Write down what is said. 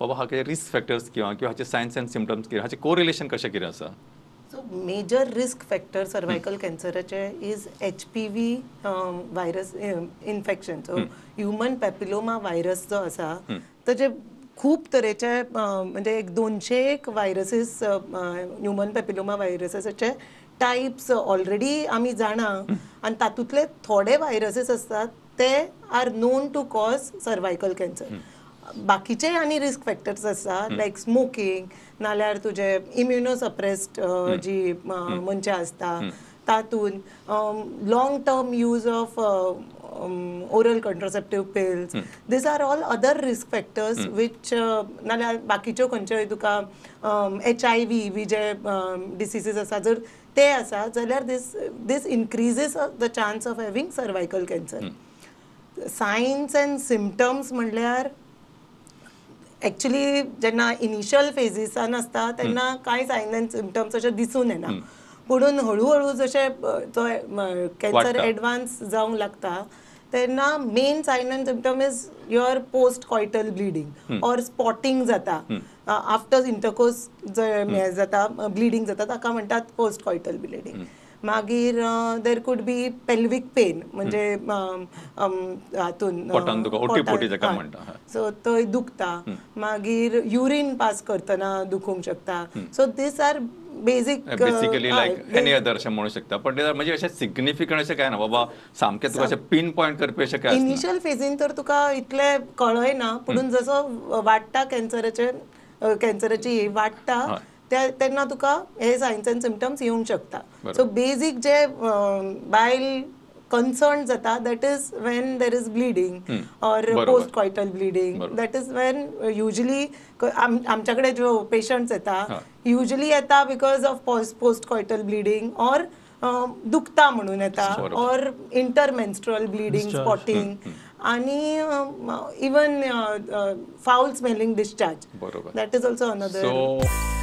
बाबा हाचे risk factors किंवा किंवा हाचे सायन्स अँड सिम्टम्स किंवा हाचे कोरिलेशन कशें कितें आसा so major risk factor cervical कॅन्सराचे is H P V virus infection so human papilloma virus जो आसा ताचे खूप तरेचे म्हणजे एक दोनशे एक व्हायरसीस ह्युमन पॅपिलोमा व्हायरसाचे टायप्स ऑलरेडी आम्ही जाणा आणि तातूंतले थोडे व्हायरसीस असतात ते are known to cause cervical cancer बाकीचे आणि रिस्क फॅक्टर्स आसा लाईक स्मोकिंग नाल्यार तुझे इम्युनो सप्रेस्ड जी मनशां असता तातून long term use of oral कंट्रोसेप्टीव pills these are all other risk factors which नाल्या बाकीच्यो खंयच्योय तुका H I V B J diseases आसा जर ते आसा जाल्यार this this increases the chance of having cervical cancer signs and symptoms म्हणल्यार ऍक्च्युली ज्यांना इनिशियल फेजीसान आसता तेन्ना कांय सायन सिमटम्स असे दिसून येणार पुणून हळूहळू जसे तो कॅन्सर ऍडव्हान्स जावंक लागता त्यांना main sign and symptom is your post coital bleeding or spotting जाता आफ्टर इंटरकोर्स जाता ब्लिडींग जाता ताका म्हणतात पोस्ट कॉयटल ब्लिडींग मागीर there could be pelvic pain म्हणजे हातून सो थंय दुखता मागीर युरीन पास करतना दुखूंक शकता so these are basic basically like any other अशें म्हणू शकता पण म्हणजे अशें सिग्निफिकंट अशें काय ना बाबा सामकें तुका अशें पीन पॉयंट करपी अशें कांय इनिशियल फेजीन तर तुका इतलें कळय ना पुणून जसो वाडटा कॅन्सराचे कॅन्सराची वाडटा त्यांना तुका हे सायन्स अँड सिमटम्स येऊ शकता सो बेसिक जे बायल कन्सर्न जाता that is when there is bleeding or post coital bleeding that is when usually आमच्याकडे जो पेशंट्स येता युजली येता because of post coital bleeding or दुखता म्हणून येता ऑर इंटरमेन्स्ट्रल ब्लिडींग स्पॉटिंग आणि even foul smelling discharge that is also another